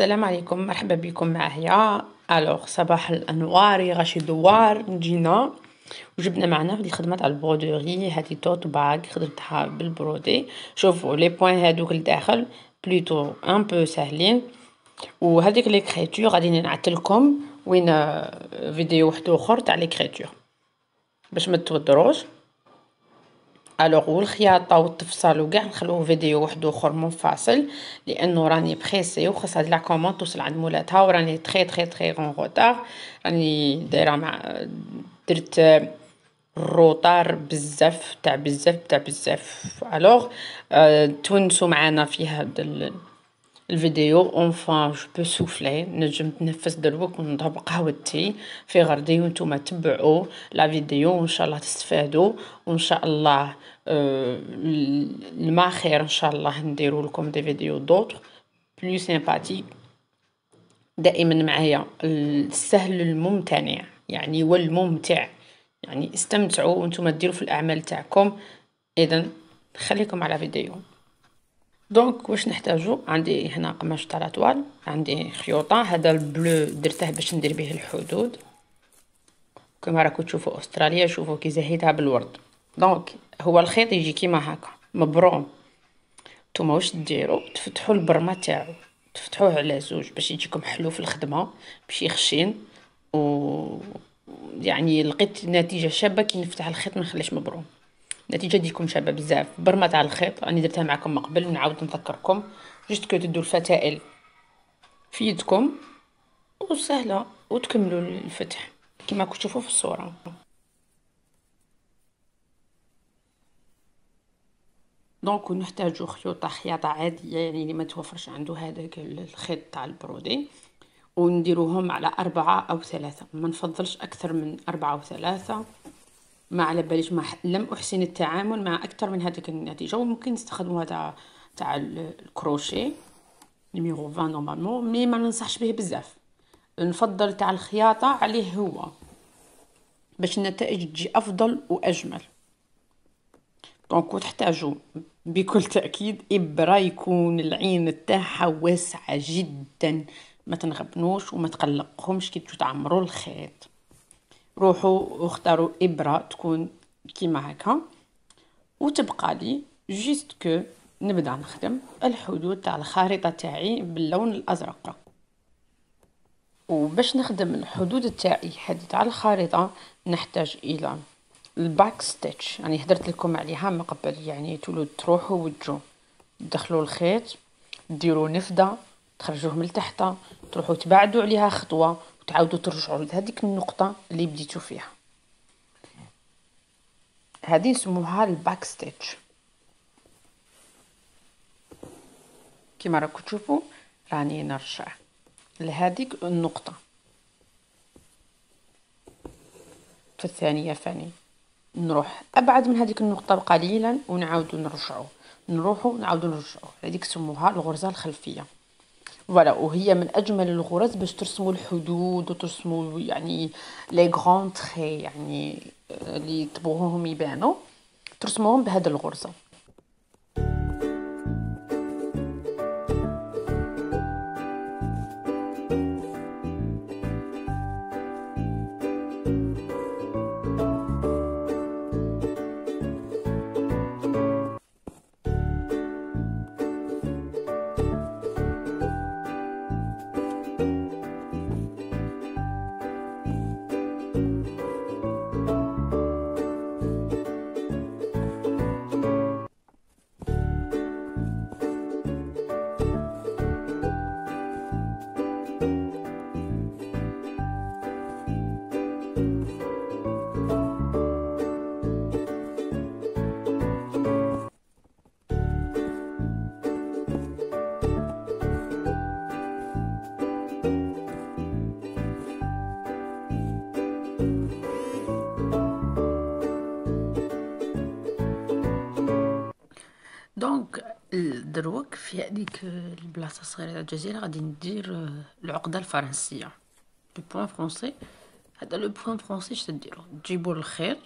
السلام عليكم مرحبا بكم معايا الوغ صباح الانوار غاشي دوار جينا وجبنا معنا هذه الخدمه تاع البرودوري هذه توت باغ خدمتها بالبرودي شوفوا لي بوين هادوك لداخل بلوتو ان بو ساهلين وهذيك لي كريتور غادي نعتلكم وين فيديو آه، واحد اخر تاع لي كريتور باش ما تتوتروش الوغ والخياطه والتفصال وكاع نخلوه فيديو واحد اخر منفصل لانه راني بريسي وخاص هاد لا كوموند توصل عند مولاتها وراني تري تري تري اون روتار راني دايره مع درت روتار بزاف تاع بزاف تاع بزاف الوغ آه، تونسوا معانا في هاد الفيديو اونفان جو بو سوفلي نجم نتنفس دروك ونضرب قهوتي في غردي وانتم تبعوا لا فيديو وان شاء الله تستفادوا وان شاء الله أه الما خير ان شاء الله نديروا لكم دي فيديو دوطر بلو سيمباتيك دائما معايا السهل الممتنع يعني والممتع يعني استمتعوا وانتم ديروا في الاعمال تاعكم اذا خليكم على فيديو دونك واش نحتاجو عندي هنا قماش تاع لاطوال عندي خيوطه هذا البلو درته باش ندير به الحدود كما راكم تشوفوا استراليا شوفوا كي زهيتها بالورد دونك هو الخيط يجي كيما هكا مبروم نتوما واش ديروا تفتحوا البرمه تاعو تفتحوه على زوج باش يجيكم حلو في الخدمه باش يخشين و يعني لقيت نتيجه شابه كي نفتح الخيط ما نخليش مبروم النتيجه ديكم شابه بزاف برما على الخيط راني درتها معكم من قبل نعاود نذكركم جست كو تدوا الفتائل في يدكم وسهله وتكملوا الفتح كما راكم تشوفوا في الصوره دونك نحتاجو خيوط خياطه عاديه يعني اللي ما توفرش عنده هذاك الخيط تاع البرودي ونديروهم على أربعة أو ثلاثة ما نفضلش أكثر من أربعة أو ثلاثة ما على باليش ما لم احسن التعامل مع اكثر من هذيك النتيجه وممكن نستخدموا هذا تاع الكروشي نيميرو 20 نورمالمون مي ما ننصحش به بزاف نفضل تاع الخياطه عليه هو باش النتائج تجي افضل واجمل دونك وتحتاجوا بكل تاكيد ابره يكون العين تاعها واسعه جدا ما تنغبنوش وما تقلقهمش كي تعمروا الخيط روحوا اختاروا ابره تكون كيما هكا وتبقى لي جيست كو نبدا نخدم الحدود تاع الخريطه تاعي باللون الازرق وباش نخدم الحدود تاعي حد تاع الخريطه نحتاج الى الباك ستيتش يعني هدرت لكم عليها من قبل يعني تولو تروحوا وتجوا تدخلوا الخيط ديروا نفده تخرجوه من تحت تروحوا تبعدوا عليها خطوه وتعاودوا ترجعوا لهذيك النقطه اللي بديتو فيها هذه نسموها الباك ستيتش كما راكم تشوفوا راني نرجع لهذيك النقطه في الثانيه فاني نروح ابعد من هذيك النقطه قليلا ونعاودو نرجعو نروحو نعاودو نرجعو هذيك سموها الغرزه الخلفيه فوالا وهي من اجمل الغرز باش ترسموا الحدود وترسموا يعني لي غران تري يعني اللي تبغوهم يبانوا ترسموهم بهذه الغرزه دروك في هذيك البلاصه الصغيره تاع الجزيره غادي ندير آه، العقده الفرنسيه لو بوين فرونسي هذا لو بوين فرونسي اش تديرو تجيبوا الخيط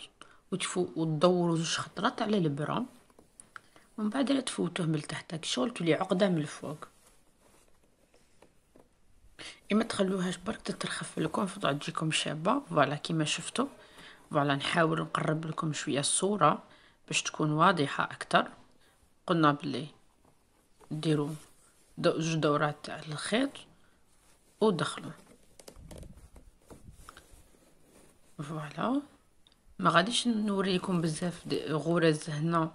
وتفو وتدوروا زوج خطرات على البرا ومن بعد تفوتوه من التحت هاك شغل تولي عقده من الفوق اما تخلوهاش برك تترخف لكم فتعود تجيكم شابه فوالا كيما شفتوا فوالا نحاول نقرب لكم شويه الصوره باش تكون واضحه اكثر قلنا بلي ديرو جوج دورات تاع الخيط ودخلوا فوالا ما غاديش نوريكم بزاف غرز هنا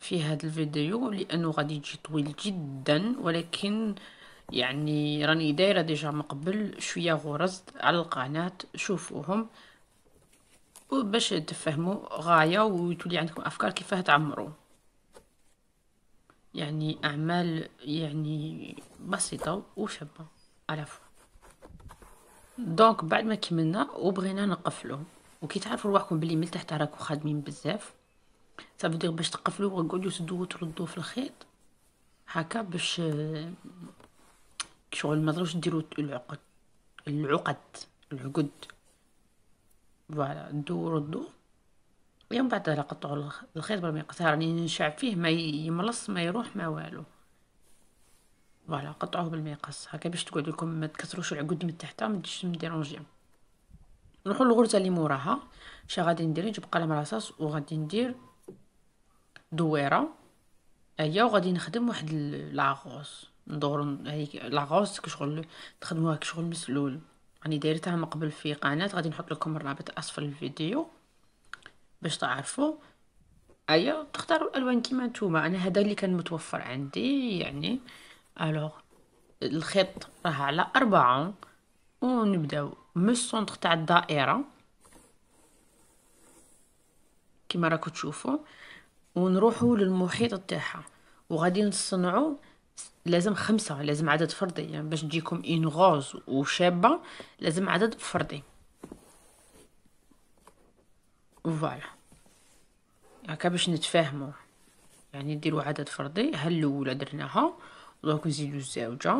في هذا الفيديو لانه غادي يجي طويل جدا ولكن يعني راني دايره ديجا من قبل شويه غرز على القناه شوفوهم وباش تفهموا غايه وتولي عندكم افكار كيفاه تعمروا يعني أعمال يعني بسيطة وشابة على فوا دونك بعد ما كملنا وبغينا نقفلو وكي تعرفوا رواحكم بلي من تحت راكم خادمين بزاف صافي باش تقفلو وقعدو تدو وتردو في الخيط هكا باش شغل ما تقدروش ديروا العقد العقد العقد فوالا دو ردو يوم بعد لا قطعوا الخيط بالمقصار يعني راني نشعب فيه ما يملص ما يروح ما والو فوالا قطعوه بالمقص هكا باش تقعد لكم ما تكسروش العقد من تحت ما تجيش مديرونجي نروحوا للغرزه اللي موراها اش غادي ندير نجيب قلم رصاص وغادي ندير دويره هيا وغادي نخدم واحد لاغوس ندور هيك لاغوس كشغل تخدموها كشغل مسلول راني دايرتها من قبل في قناه غادي نحط لكم الرابط اسفل الفيديو باش تعرفوا ايا أيوة، تختاروا الالوان كيما نتوما انا هذا اللي كان متوفر عندي يعني الوغ الخيط راه على أربعة ونبداو من السونتر تاع الدائره كيما راكم تشوفوا ونروحوا للمحيط تاعها وغادي نصنعوا لازم خمسة لازم عدد فردي يعني باش تجيكم اين غوز وشابه لازم عدد فردي فوالا هكا باش نتفاهمو يعني نديرو عدد فردي ها الاولى درناها دونك نزيدو الزوجه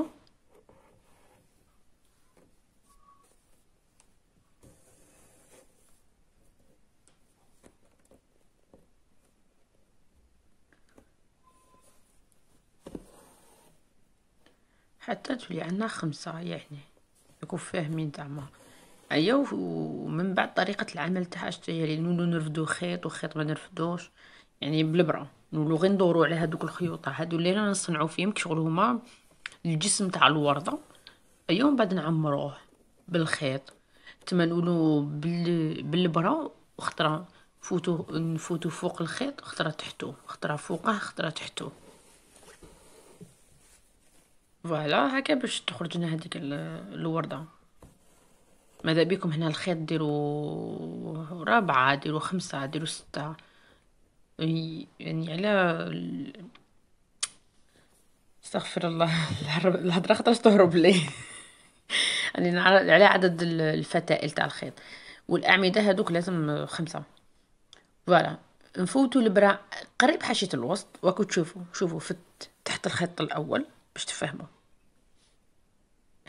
حتى تولي عندنا خمسة يعني يكون فاهمين زعما هيا أيوة، ومن بعد طريقه العمل تاعها حتى هي اللي يعني نولو نرفدو خيط وخيط ما نرفدوش يعني بالبره نولو غير ندورو على هادوك الخيوط هادو اللي رانا نصنعو فيهم كشغل هما الجسم تاع الورده ايوا من بعد نعمروه بالخيط تما نقولو بال... بالبره وخطره فوتو نفوتو فوق الخيط خطره تحتو خطره فوقه خطره تحتو فوالا هكا باش تخرج لنا هذيك الورده ماذا بيكم هنا الخيط ديروا رابعة ديروا خمسة ديروا ستة يعني, يعني على استغفر الله الهضرة خاطرش تهرب لي يعني على عدد الفتائل تاع الخيط والأعمدة هذوك لازم خمسة فوالا نفوتوا البرا قريب حاشية الوسط وكو تشوفوا شوفوا فت تحت الخيط الأول باش تفهموا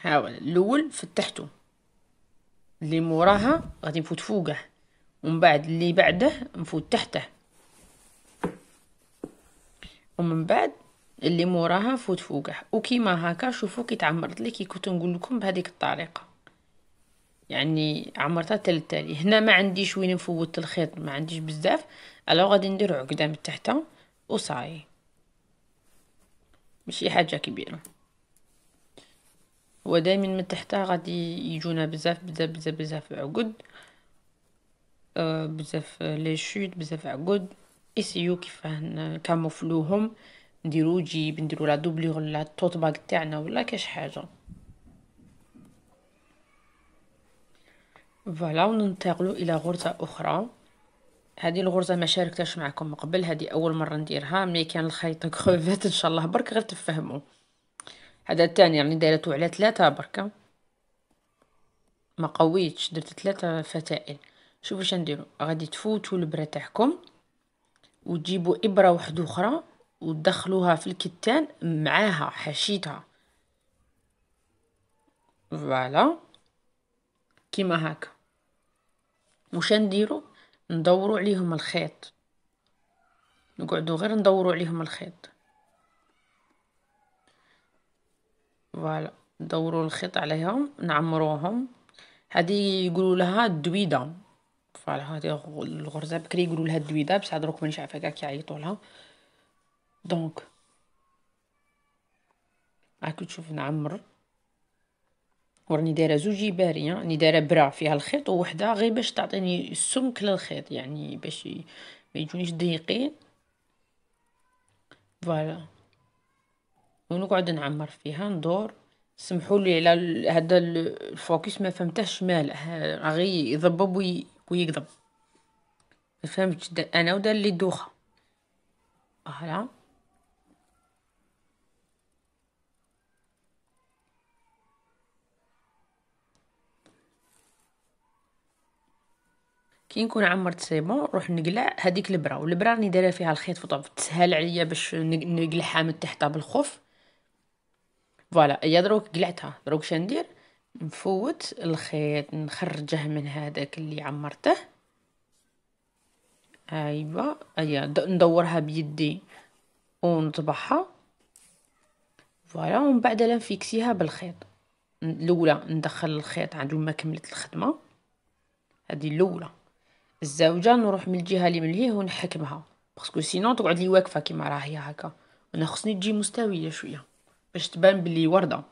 هاو الأول فتحتو اللي موراها غادي نفوت فوقه ومن بعد اللي بعده نفوت تحته ومن بعد اللي موراها نفوت فوقه وكيما هكا شوفوا كي تعمرت لي كي كنت نقول لكم بهذيك الطريقه يعني عمرتها تالتالي تالي هنا ما عنديش وين نفوت الخيط ما عنديش بزاف الو غادي ندير عقده من تحتها وصاي ماشي حاجه كبيره هو دايما من تحتها غادي يجونا بزاف بزاف بزاف بزاف عقد آه، بزاف لي شوت بزاف عقد اسيو كيفاه نكاموفلوهم نديرو جيب نديرو لا دوبليغ ولا توت باك تاعنا ولا كاش حاجه فوالا وننتقلوا الى غرزه اخرى هذه الغرزه ما شاركتهاش معكم قبل هذه اول مره نديرها مي كان الخيط كروفيت ان شاء الله برك غير تفهموا هذا الثاني راني يعني دايرته على ثلاثة بركة ما قويتش درت ثلاثة فتائل شوفوا واش نديروا غادي تفوتوا البرة تاعكم وتجيبوا ابره واحده اخرى وتدخلوها في الكتان معاها حشيتها فوالا كيما هكا واش نديروا ندورو عليهم الخيط نقعدو غير ندورو عليهم الخيط فوالا ندورو الخيط عليهم نعمروهم هادي يقولوا لها الدويده فوالا هادي الغرزه بكري يقولوا لها الدويده بصح دروك مانيش عارفه كاع كيعيطوا لها دونك هاك تشوف نعمر وراني دايره زوج جباريه راني دايره برا فيها الخيط ووحده غير باش تعطيني السمك للخيط يعني باش ما يجونيش ضيقين فوالا ونقعد نعمر فيها ندور سمحوا لي على هذا الفوكس ما فهمتهش ماله غي يضبب وي... ويقضب ما فهمتش دا انا ودا اللي دوخه هلا كي نكون عمرت سي بون نروح نقلع هذيك البرا والبرا راني دايره فيها الخيط فطوب تسهل عليا باش نقلعها من تحتها بالخوف فوالا هي دروك قلعتها دروك شندير نفوت الخيط نخرجه من هذاك اللي عمرته ايوا ايا أيوة، ندورها بيدي ونطبعها فوالا ومن بعد نفيكسيها بالخيط الاولى ندخل الخيط عند ما كملت الخدمه هذه الاولى الزوجه نروح من الجهه اللي من هي ونحكمها باسكو سينو تقعد لي واقفه كيما راهي هكا انا خصني تجي مستويه شويه باش تبان بلي ورده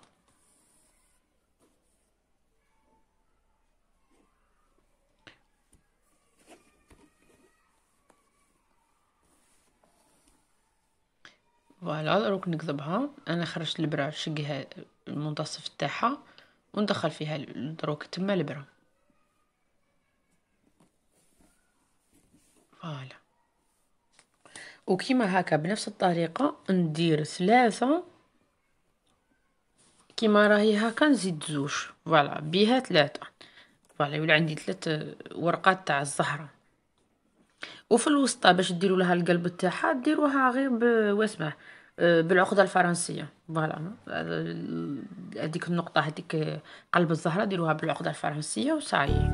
فوالا دروك نكذبها انا خرجت البرا شقها المنتصف تاعها وندخل فيها دروك تما البرا فوالا وكيما هكا بنفس الطريقه ندير ثلاثه كيما راهي هكا نزيد زوج فوالا بها ثلاثة فوالا يولي عندي ثلاث ورقات تاع الزهرة وفي الوسطى باش ديروا لها القلب تاعها ديروها غير بواسمه آه، بالعقده الفرنسيه فوالا هذيك النقطه هذيك قلب الزهره ديروها بالعقده الفرنسيه وصايي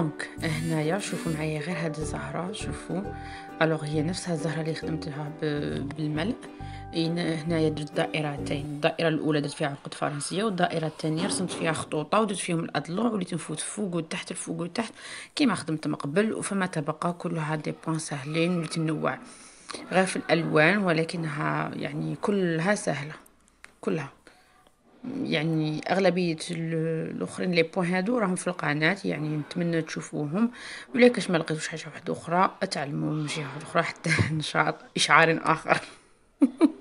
دونك هنايا شوفوا معايا غير هاد الزهره شوفوا الوغ هي نفسها الزهره اللي خدمتها بالملء هنايا درت دائرتين الدائره الاولى درت فيها عقد فرنسيه والدائره الثانيه رسمت فيها خطوطه ودرت فيهم الاضلاع وليت نفوت فوق وتحت الفوق وتحت كيما خدمت من قبل وفما تبقى كلها دي بوان سهلين وليت نوع غير في الالوان ولكنها يعني كلها سهله كلها يعني اغلبيه الاخرين لي بوين هادو راهم في القناه يعني نتمنى تشوفوهم ولا كاش ما لقيتوش حاجه واحده اخرى اتعلموا من جهه اخرى حتى نشاط اشعار اخر